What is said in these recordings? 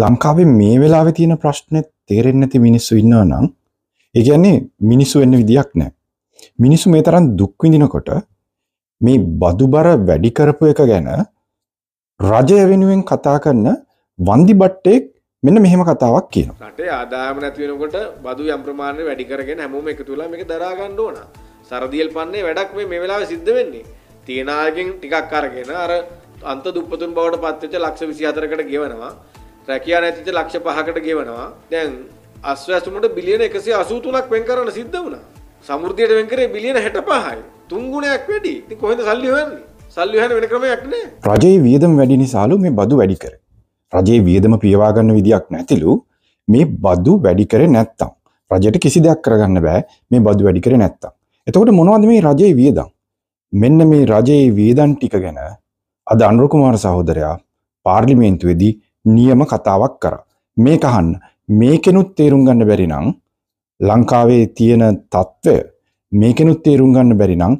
ලංකාවේ මේ වෙලාවෙ තියෙන ප්‍රශ්නේ තේරෙන්නේ නැති මිනිස්සු ඉන්නවා නම් ඒ කියන්නේ මිනිස්සු වෙන්න විදියක් නැහැ. මිනිස්සු මේ තරම් දුක් විඳිනකොට මේ බදුබර වැඩි කරපු එක ගැන රජය වෙනුවෙන් කතා කරන වන්දි බට්ටෙක් මෙන්න මෙහෙම කතාවක් කියනවා. රටේ ආදායම නැති වෙනකොට බදු යම් ප්‍රමාණයක් වැඩි කරගෙන හැමෝම එකතු වෙලා මේක දරා ගන්න ඕන. සරදියල් පන්නේ වැඩක් මේ මේ වෙලාවේ සිද්ධ වෙන්නේ. තියනාගෙන් ටිකක් අරගෙන අර අන්ත දුප්පතුන් බවට පත්වෙච්ච ලක්ෂ 24කට ගෙවනවා. රැකයා නැතිත ලක්ෂ පහකට ගෙවනවා දැන් අස්වැසුමට බිලියන එකසේ අසූතුනක් වෙන් කරන සිද්ධ වුණා සමුෘතියට වෙන්කරේ බිලියන හැට පහයි තුන්ගුණයක් වැඩි ති කොහෙද සල්ලිහන්නේ සල්ලිහන වෙන ක්‍රමයක්නේ රජයේ වියදම් වැඩි නිසාලු මේ බදු වැඩි කර රජයේ වියදම පියවාගන්න විදියක් නැතිලු මේ බද්දු වැඩි කරේ නැත්තම් රජයට කිසි දෙයක් කරගන්න බෑ මේ බදු වැඩි කරේ නැත්තම් එතකොට මොනවද මේ රජයේ වියදම් මෙන්න මේ රජයේ වියදම් ටික ගැන අද අනුර කුමාර සහෝදරයා පාර්ලිමේන්තුවේදී නියම කතාවක් කරා. මේක අහන්න. මේකෙනුත් තේරුම් ගන්න බැරි නම් ලංකාවේ තියෙන తত্ত্বය මේකෙනුත් තේරුම් ගන්න බැරි නම්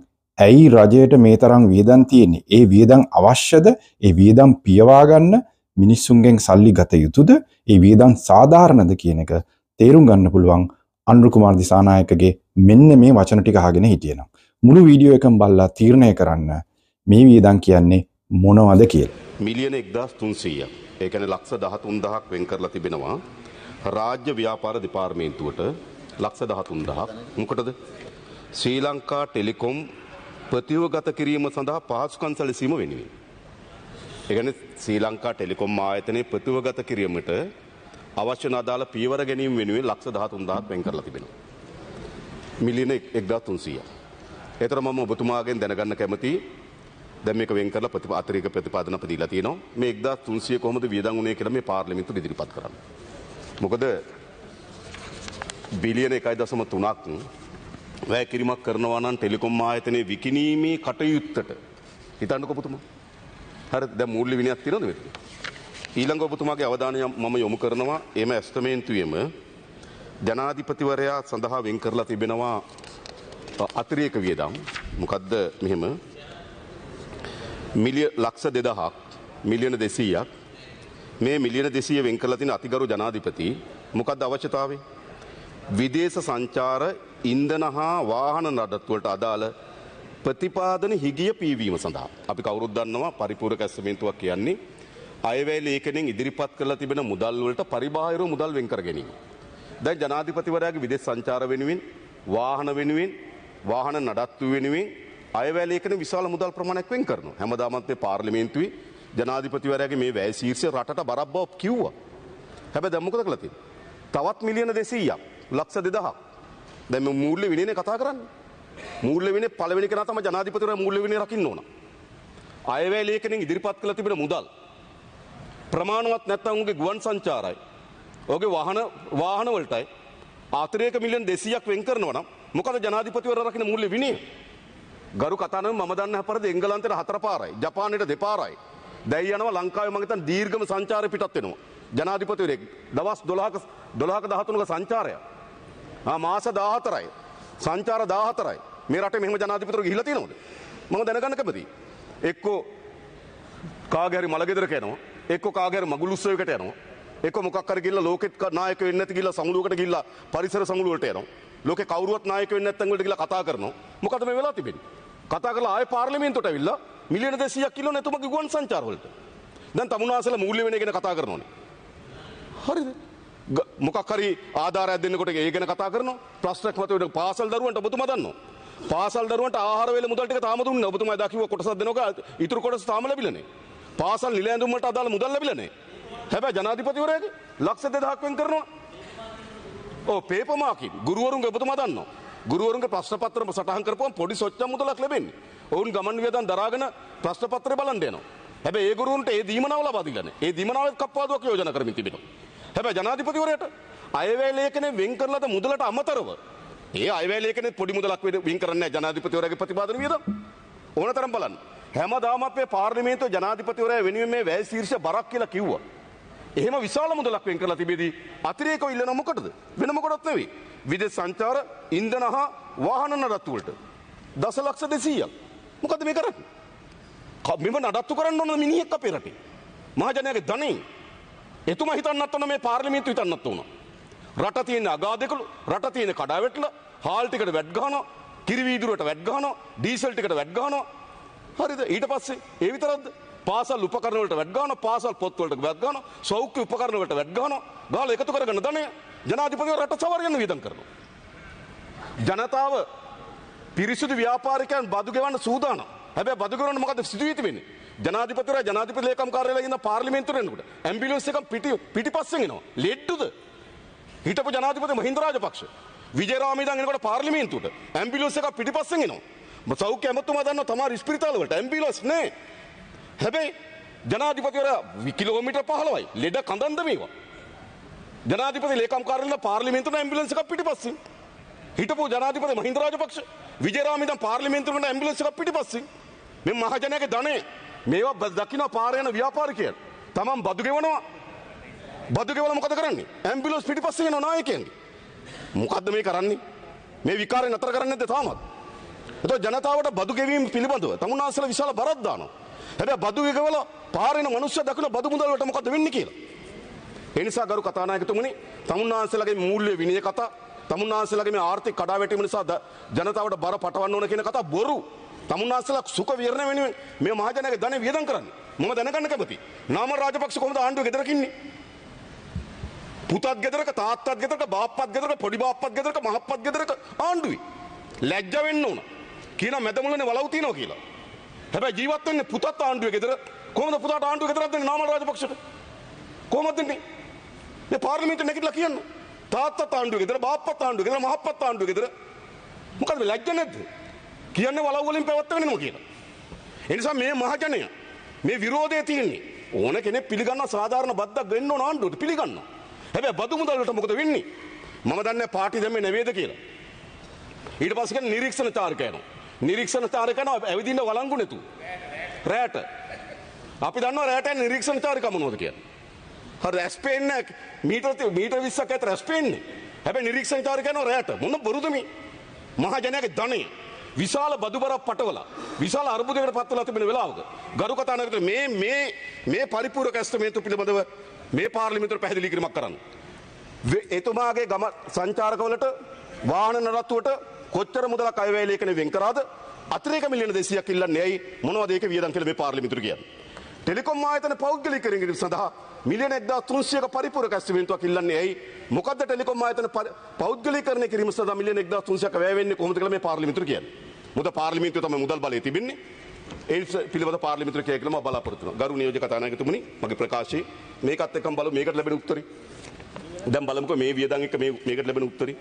ඇයි රජයට මේ තරම් වියදම් තියෙන්නේ? ඒ වියදම් අවශ්‍යද? ඒ වියදම් පියවා ගන්න මිනිස්සුන්ගෙන් සල්ලි ගත යුතුද? ඒ වියදම් සාධාරණද කියන එක තේරුම් ගන්න පුළුවන් අනුරු කුමාර දිසානායකගේ මෙන්න මේ වචන ටික අහගෙන හිටියනම් මුළු වීඩියෝ එකම බලලා තීරණය කරන්න මේ වියදම් කියන්නේ මොනවද කියලා මිලියන 1300ක් ඒ කියන්නේ ලක්ෂ 13000ක් වෙන් කරලා තිබෙනවා රාජ්‍ය ව්‍යාපාර දෙපාර්තමේන්තුවට ලක්ෂ 13000ක් මොකටද ශ්‍රී ලංකා ටෙලිකොම් ප්‍රතිවගත කිරීම සඳහා පහසුකම් සැලසීම වෙනුවෙන් ඒ කියන්නේ ශ්‍රී ලංකා ටෙලිකොම් ආයතනයේ ප්‍රතිවගත කිරීමට අවශ්‍ය නදාල පියවර ගැනීම වෙනුවෙන් ලක්ෂ 13000ක් වෙන් කරලා තිබෙනවා මිලියන 1300ක් ඒතර මම ඔබතුමාගෙන් දැනගන්න කැමතියි දැන් මේක වෙන් කරලා ප්‍රතිපා අතිරේක ප්‍රතිපාදනක් දීලා තියෙනවා. මේ 1300 කොහොමද වියදම් වුණේ කියලා මේ පාර්ලිමේන්තුව ඉදිරිපත් කරන්න. මොකද බිලියන 1.3ක් වැය කිරීමක් කරනවා නම් ටෙලිකොම් ආයතනයේ විකිණීමේ කටයුත්තට හිතන්නකො පුතුමා. හරි දැන් මූල්‍ය විනයක් තියෙනවද මෙතන? ඊළඟ ඔබතුමාගේ අවධානය මම යොමු කරනවා එම ඇස්තමේන්තුවේම ජනාධිපතිවරයා සඳහා වෙන් කරලා තිබෙනවා අතිරේක වියදම්. මොකද්ද මෙහෙම මිලිය ලක්ෂ දෙදහක් මිලියන දෙසීයක් මේ මිලියන දෙසීය වෙන් කරලා තියෙන අතිගරු ජනාධිපති මොකක්ද අවශ්‍යතාවය? විදේශ සංචාර ඉන්ධන හා වාහන නඩත්තුවලට අදාළ ප්‍රතිපාදන හිගිය පීවීම සඳහා අපි කවුරුත් දන්නවා පරිපූර්ණක ඇස්තමේන්තුවක් කියන්නේ අයවැය ලේඛනෙන් ඉදිරිපත් කරලා තිබෙන මුදල් වලට පරිබාහිර මුදල් වෙන් කර ගැනීම. දැන් ජනාධිපතිවරයාගේ විදේශ සංචාර වෙනුවෙන් වාහන වෙනුවෙන් වාහන නඩත්තු වෙනුවෙන් අයවැලේකන විශාල මුදල් ප්‍රමාණයක් වෙන් කරනවා. හැමදාමත් මේ පාර්ලිමේන්තුවේ ජනාධිපතිවරයාගේ මේ වැය ශීර්ෂය රටට බරක් බව කිව්වා. හැබැයි දැන් මොකද කළේ තියෙන්නේ? තවත් මිලියන 200ක් ලක්ෂ 2000ක් දැන් මේ මූල්‍ය විනයනේ කතා කරන්නේ. මූල්‍ය විනය පළවෙනි කෙනා තමයි ජනාධිපතිවරයා මූල්‍ය විනය රකින්න ඕන. අයවැය ලේඛනෙන් ඉදිරිපත් කළ තිබෙන මුදල් ප්‍රමාණවත් නැත්නම් උගේ ගුවන් සංචාරයි ඔගේ වාහන වාහන වලටයි අතිරේක මිලියන් 200ක් වෙන් කරනවා නම් මොකද ජනාධිපතිවරයා රකින්න මූල්‍ය විනය? ගරු කතන ම දන්න පරද එංගලන්තට හතර පාරයි ජපානයට දෙපාරයි. දැයි යනවා ලංකාව මගතන් දීර්ගම සංචාර පිටත්වෙනවා. ජනාධිපතිවරෙක් දවස් දොලාක දොලාක දහතුනක සංචාරය. මාස දාහතරයි. සංචාර දාහතරයි මේරට මෙම ජනාධිපතර හිලති නොද. මම දැනගන්න කැමති. එක්කෝ කාගැරි මළගෙදර කෑනවා එක්ක කාගැර මගුලුස්සයකට යනවා. එක මොක්කර ගිල්ල ලෝකෙත් නායක වෙන්නති කියලා සංලුවකට ගිල්ලා පරිසර සංලුවට යනවා. ලෝක කවරුවත් නායක වෙන්නත් ඇත්තඟට කියලා කතා කරනවා. මොකද මේ වෙලා තිබෙන්නේ? කතා කරලා ආය පාර්ලිමේන්තුවට ඇවිල්ලා මිලියන 200ක් කිලෝ නැතුමගේ ගුවන් සංචාරවලට. දැන් තමුනාසල මූල්‍ය වෙන ගැන කතා කරනෝනේ. හරිද? මොකක් හරි ආධාරයක් දෙන්නකොට ඒ ගැන කතා කරනවා. ප්‍රශ්නක් මතුවෙන පාසල් දරුවන්ට ඔබතුමා දන්නවා. පාසල් දරුවන්ට ආහාර වේල මුදල් ටික තාම දුන්නේ නැහැ. ඔබතුමා දා කිව්ව කොටසක් දෙනවා. ඉතුරු කොටස තාම ලැබිලා නැහැ. පාසල් නිල ඇඳුම් වලට අදාළ මුදල් ලැබිලා නැහැ. හැබැයි ජනාධිපතිවරයාගේ ලක්ෂ 2000ක් වෙන් කරනවා. ඔව් පේපමාකින් ගුරුවරුන්ගේ ඔබතුමා දන්නවා. ගුරුවරුන්ගේ ප්‍රශ්න පත්‍රම සටහන් කරපුවම පොඩි සොච්චම් මුදලක් ලැබෙන්නේ. ඔවුන් ගමන් වියදම් දරාගෙන ප්‍රශ්න පත්‍රය බලන් දෙනවා. හැබැයි ඒ ගුරුවරුන්ට ඒ දීමනාව ලබා දීලා නැහැ. ඒ දීමනාව කප්පාදුවක් යෝජනා කරමින් තිබෙනවා. හැබැයි ජනාධිපතිවරයාට අයවැය ලේඛනය වෙන් කරලා ද මුදලට අමතරව ඒ අයවැය ලේඛනෙත් පොඩි මුදලක් වෙන් කරන්නේ නැහැ ජනාධිපතිවරයාගේ ප්‍රතිපාදන වියදම්. ඕනතරම් බලන්න. හැමදාම අපේ පාර්ලිමේන්තුව ජනාධිපතිවරයා වෙනුවෙන් මේ වැය ශීර්ෂ බරක් කියලා කිව්වා. එහෙම විශාල මුදලක් වෙන් කරලා තිබෙදී අතිරේකව ඉල්ලන මොකටද? වෙන මොකටවත් නෙවෙයි. විදෙස් සංචාර ඉන්දන හා වාහන නඩත්තුවලට දස ලක්ෂ දෙසීයක් මොකද මේ කරන්නේ මෙම නඩත්තු කරන්න ඕන මිනිහෙක් අපේ රටේ මහජනයාගේ ධනෙ එතුමා හිතන්නත් ඕන මේ පාර්ලිමේන්තුව හිතන්නත් ඕන රට තියෙන අගාධකලු රට තියෙන කඩාවැටලා හාල් ටිකට වැට් ගහනවා කිරි වීදුරුවට වැට් ගහනවා ඩීසල් ටිකට වැට් ගහනවා හරිද ඊට පස්සේ ඒ විතරක්ද පාසල් උපකරණ වලට වැට් ගහනවා පාසල් පොත් වලට වැට් ගහනවා සෞඛ්‍ය උපකරණ වලට වැට් ගහනවා ගාලා එකතු කරගන්න ධනය ජනාධිපතිව රට සවරයන්න වියදම් කරනවා. ජනතාව පිරිසිදු ව්‍යාපාරිකයන් බදු ගෙවන්න සූදානම්. හැබැයි බදු ගෙවන්න මොකද සිදුවීති වෙන්නේ? ජනාධිපතිවරයා ජනාධිපති ලේකම් කාර්යාලයේ ඉඳන් පාර්ලිමේන්තුවට එනකොට ඇම්බියුලන්ස් එකක් පිටි පිටිපස්සෙන් එනවා. ලෙඩ්ඩුද? හිටපු ජනාධිපති මහින්ද රාජපක්ෂ විජේරාම ඉඳන් එනකොට පාර්ලිමේන්තුවට ඇම්බියුලන්ස් එකක් පිටිපස්සෙන් එනවා. සෞඛ්‍ය ඇමතුමා දන්නවා තමාර ස්පිරිතාල වලට ඇම්බියුලන්ස් නෑ. හැබැයි ජනාධිපතිවරයා කිලෝමීටර් 15යි ලෙඩ කඳන්ද මේවා. ජනාධිපති ලේකම්කාරලා පාර්ලිමේන්තුවට ඇම්බියුලන්ස් එකක් පිටිපස්සින්. හිටපු ජනාධිපති මහින්ද රාජපක්ෂ විජේරාම පාර්ලිමේන්තුවට ඇම්බියුලන්ස් එකක් පිටිපස්සින්. මේ මහජනයාගේ ධනය මේවා දකින්න පාර යන ව්‍යාපාරිකයන්. තමන් බදු ගෙවනවා. බදු ගෙවලා මොකද කරන්නේ? ඇම්බියුලන්ස් පිටිපස්සින් යන නායකයන්. මොකද්ද මේ කරන්නේ? මේ විකාරය නතර කරන්නේ නැද්ද තාමත්? එතකොට ජනතාවට බදු ගෙවීම පිළිබඳව තමුන්නාසල විශාල බරක් දානවා. හැබැයි බදු ගෙවලා පාරේන මිනිස්සු දකුණ බදු මුදල් වලට මොකද වෙන්නේ කියලා? එනිසා ගරු කතානායකතුමනි තමුන්නාන්සලගේ මූල්‍ය විනිය කතා තමුන්නාන්සලගේ මේ ආර්ථික කඩාවැටීම නිසා ජනතාවට බර පටවන්න ඕන කියන කතා බොරු. තමුන්නාන්සලා සුඛ විහරණ වෙනුවෙන් මේ මහජනගේ ධනෙ වියදම් කරන්නේ. මම දැනගන්න කැමතියි. නාම රාජපක්ෂ කොහොමද ආණ්ඩුව ගෙදරක ඉන්නේ? පුතත් ගෙදරක තාත්තත් ගෙදරක බාප්පත් ගෙදරක පොඩි බාප්පත් ගෙදරක මහප්පත් ගෙදරක ආණ්ඩුවේ. ලැජ්ජ වෙන්න ඕන. කියන මැදමුලනේ වලව් තියනවා කියලා. හැබැයි ජීවත් වෙන්නේ පුතත් ආණ්ඩුවේ ගෙදර. කොහොමද පුතාට ආණ්ඩුවේ ගෙදරක් දෙන්නේ නාම රාජපක්ෂට? කොහොමද දෙන්නේ? මේ පාර්ලිමේන්තුවේ නැගිටලා කියන්න. තාත්තා තාණ්ඩුව ගෙදර, බාප්පා තාණ්ඩුව ගෙදර, මහප්පා තාණ්ඩුව ගෙදර. මොකද මේ ලැජ්ජ නැද්ද? කියන්නේ වලව් වලින් පැවැත්වෙන්නම කියලා. ඒ නිසා මේ මහජනය මේ විරෝධය තියෙන්නේ. ඕන කෙනෙක් පිළිගන්න සාධාරණ බද්දක් වෙන්න ඕන ආණ්ඩුවට පිළිගන්නවා. හැබැයි බදු මුදල් වලට මොකද වෙන්නේ? මම දන්නේ පාටි දෙමේ නෙවෙයිද කියලා. ඊට පස්සේ කියන්නේ නිරීක්ෂණ චාරක යනවා. නිරීක්ෂණ චාරක යනවා ඇවිදින්න වළංගු නැතුව. රෑට. අපි දන්නවා රෑට නිරීක්ෂණ චාරක මොනවද කියලා. රැස්පෙන්න මීට මීට විස්සක් ඇත රැස්පෙන්නේ හැබැ නිරීක්ෂණ කාරකයන රෑට මොන්න බොරුදමි මහජනයක ධනය විශාල බදුබරක් පටවල විශාල අර්බුදකට පත්වල තිබෙන වෙලාවක ගරු කතානකට මේ මේ මේ පරිපූර්ණ ඇස්තමේන්තු පිළිබඳව මේ පාර්ලිමිතුර පැහැදිලි කිරීමක් කරන්න. එතුමාගේ ගම සංචාරකවලට වාහන නරත්තුවට කොච්චර මුදලක් අයවැය ලේඛන වෙන් කරාද අතිරේක මිලියන 200ක් ඉල්ලන්නේ ඇයි මොනවද ඒක වියදම් කියලා මේ පාර්ලිමිතුර කියන්නේ. ටෙලිකොම් ආයතන පෞද්ගලිකරින් කිරීම සඳහා මිලියන 1300ක පරිපූර්ණ කැස්තිමින්තුවක් ඉල්ලන්නේ ඇයි? මොකද්ද ටෙලිකොම් ආයතන පෞද්ගලිකරණය කිරීම සඳහා මිලියන 1300ක වැය වෙන්නේ කොහොමද කියලා මේ පාර්ලිමේන්තුවට කියන්නේ. මොකද පාර්ලිමේන්තුව තමයි මුදල් බලය තිබෙන්නේ. ඒ පිළිබඳ පාර්ලිමේන්තුවට කියලා මම බලාපොරොත්තු වෙනවා. ගරු නියෝජ්‍ය කතානායකතුමනි මගේ ප්‍රකාශයේ මේකත් එක්කම බලමු මේකට ලැබෙන උත්තරේ. දැන් බලමුකෝ මේ වියදම් එක මේ මේකට ලැබෙන උත්තරේ.